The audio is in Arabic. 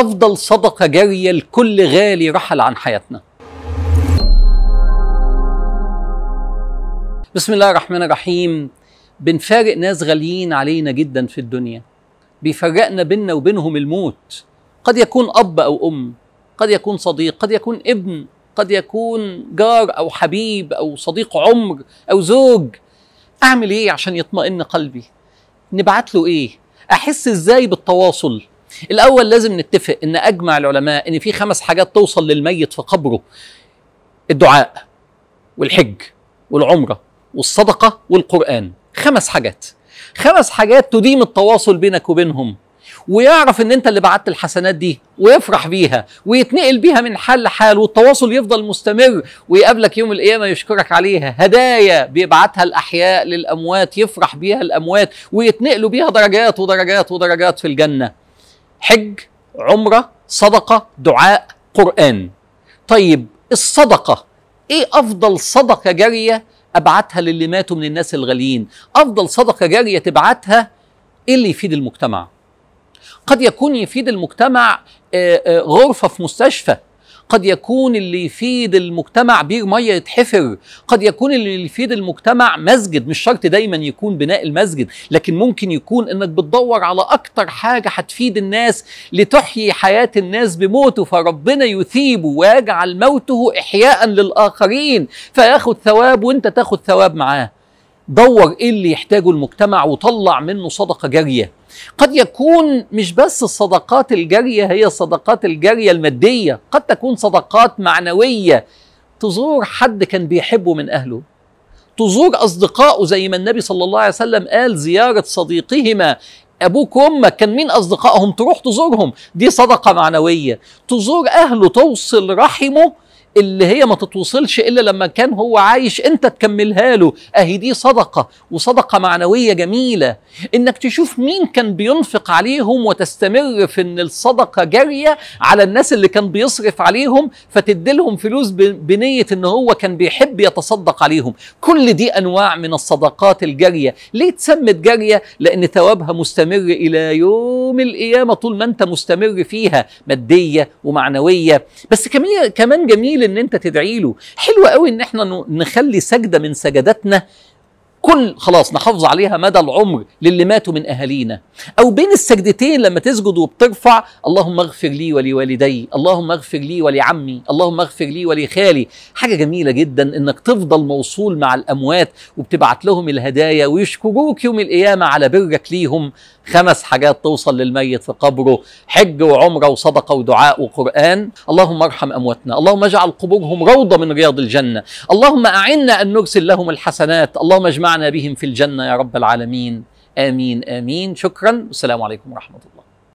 أفضل صدقة جارية لكل غالي رحل عن حياتنا بسم الله الرحمن الرحيم بنفارق ناس غاليين علينا جدا في الدنيا بيفرقنا بيننا وبينهم الموت قد يكون أب أو أم قد يكون صديق قد يكون ابن قد يكون جار أو حبيب أو صديق عمر أو زوج أعمل إيه عشان يطمئن قلبي نبعت له إيه أحس إزاي بالتواصل الاول لازم نتفق ان اجمع العلماء ان في خمس حاجات توصل للميت في قبره الدعاء والحج والعمره والصدقه والقران خمس حاجات خمس حاجات تديم التواصل بينك وبينهم ويعرف ان انت اللي بعت الحسنات دي ويفرح بيها ويتنقل بيها من حال لحال والتواصل يفضل مستمر ويقابلك يوم القيامه يشكرك عليها هدايا بيبعتها الاحياء للاموات يفرح بيها الاموات ويتنقلوا بيها درجات ودرجات ودرجات في الجنه حج عمرة صدقة دعاء قرآن طيب الصدقة ايه افضل صدقة جارية ابعتها للي ماتوا من الناس الغاليين افضل صدقة جارية تبعتها ايه اللي يفيد المجتمع قد يكون يفيد المجتمع آه، آه، غرفة في مستشفى قد يكون اللي يفيد المجتمع بير ميه يتحفر قد يكون اللي يفيد المجتمع مسجد مش شرط دايما يكون بناء المسجد لكن ممكن يكون انك بتدور على اكتر حاجه هتفيد الناس لتحيي حياه الناس بموته فربنا يثيبه ويجعل موته احياء للاخرين فياخد ثواب وانت تاخد ثواب معاه دور ايه اللي يحتاجه المجتمع وطلع منه صدقه جاريه قد يكون مش بس الصدقات الجاريه هي الصدقات الجاريه الماديه قد تكون صدقات معنويه تزور حد كان بيحبه من اهله تزور اصدقائه زي ما النبي صلى الله عليه وسلم قال زياره صديقهما ابوك وامك كان مين اصدقائهم تروح تزورهم دي صدقه معنويه تزور اهله توصل رحمه اللي هي ما تتوصلش الا لما كان هو عايش انت تكملها له اهي دي صدقه وصدقه معنويه جميله انك تشوف مين كان بينفق عليهم وتستمر في ان الصدقه جاريه على الناس اللي كان بيصرف عليهم فتديلهم فلوس بنيه ان هو كان بيحب يتصدق عليهم كل دي انواع من الصدقات الجاريه ليه اتسمت جاريه لان ثوابها مستمر الى يوم القيامه طول ما انت مستمر فيها ماديه ومعنويه بس كمان جميل ان انت تدعي له حلو قوي ان احنا نخلي سجده من سجداتنا كل خلاص نحافظ عليها مدى العمر للي ماتوا من اهالينا او بين السجدتين لما تسجد وبترفع اللهم اغفر لي ولوالدي اللهم اغفر لي ولعمي اللهم اغفر لي ولخالي حاجه جميله جدا انك تفضل موصول مع الاموات وبتبعت لهم الهدايا ويشكروك يوم القيامه على برك ليهم خمس حاجات توصل للميت في قبره حج وعمره وصدقه ودعاء وقران اللهم ارحم امواتنا اللهم اجعل قبورهم روضه من رياض الجنه اللهم اعنا ان نرسل لهم الحسنات اللهم اجمعنا ومتعنا بهم في الجنه يا رب العالمين امين امين شكرا والسلام عليكم ورحمه الله